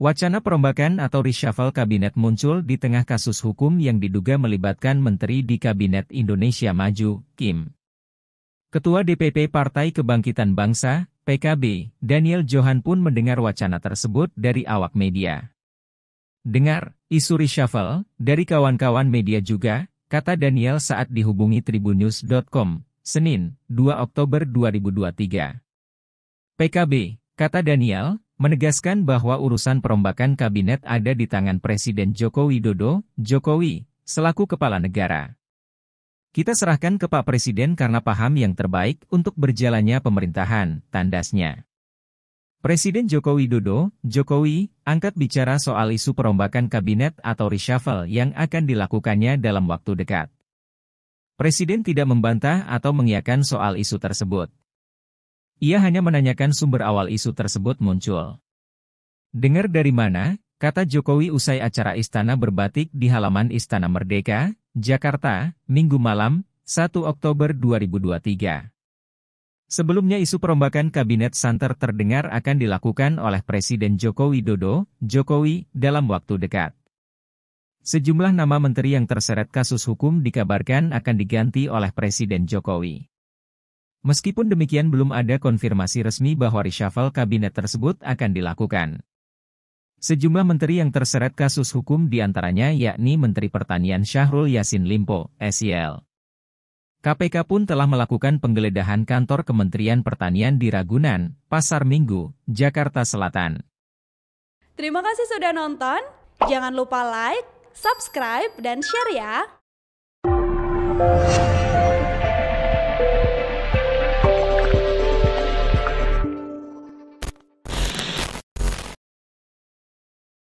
Wacana perombakan atau reshuffle kabinet muncul di tengah kasus hukum yang diduga melibatkan menteri di Kabinet Indonesia Maju, Kim. Ketua DPP Partai Kebangkitan Bangsa, PKB, Daniel Johan pun mendengar wacana tersebut dari awak media. Dengar, isu reshuffle, dari kawan-kawan media juga, kata Daniel saat dihubungi tribunews.com, Senin, 2 Oktober 2023. PKB, kata Daniel, menegaskan bahwa urusan perombakan kabinet ada di tangan Presiden Joko Widodo, Jokowi, selaku kepala negara. Kita serahkan ke Pak Presiden karena paham yang terbaik untuk berjalannya pemerintahan, tandasnya. Presiden Joko Widodo, Jokowi, angkat bicara soal isu perombakan kabinet atau reshuffle yang akan dilakukannya dalam waktu dekat. Presiden tidak membantah atau mengiakan soal isu tersebut. Ia hanya menanyakan sumber awal isu tersebut muncul. Dengar dari mana, kata Jokowi usai acara istana berbatik di halaman Istana Merdeka, Jakarta, Minggu malam, 1 Oktober 2023. Sebelumnya isu perombakan kabinet santer terdengar akan dilakukan oleh Presiden Joko Widodo, Jokowi, dalam waktu dekat. Sejumlah nama menteri yang terseret kasus hukum dikabarkan akan diganti oleh Presiden Jokowi. Meskipun demikian belum ada konfirmasi resmi bahwa reshuffle kabinet tersebut akan dilakukan. Sejumlah menteri yang terseret kasus hukum diantaranya yakni Menteri Pertanian Syahrul Yasin Limpo, SEL. KPK pun telah melakukan penggeledahan kantor Kementerian Pertanian di Ragunan, Pasar Minggu, Jakarta Selatan. Terima kasih sudah nonton, jangan lupa like, subscribe, dan share ya!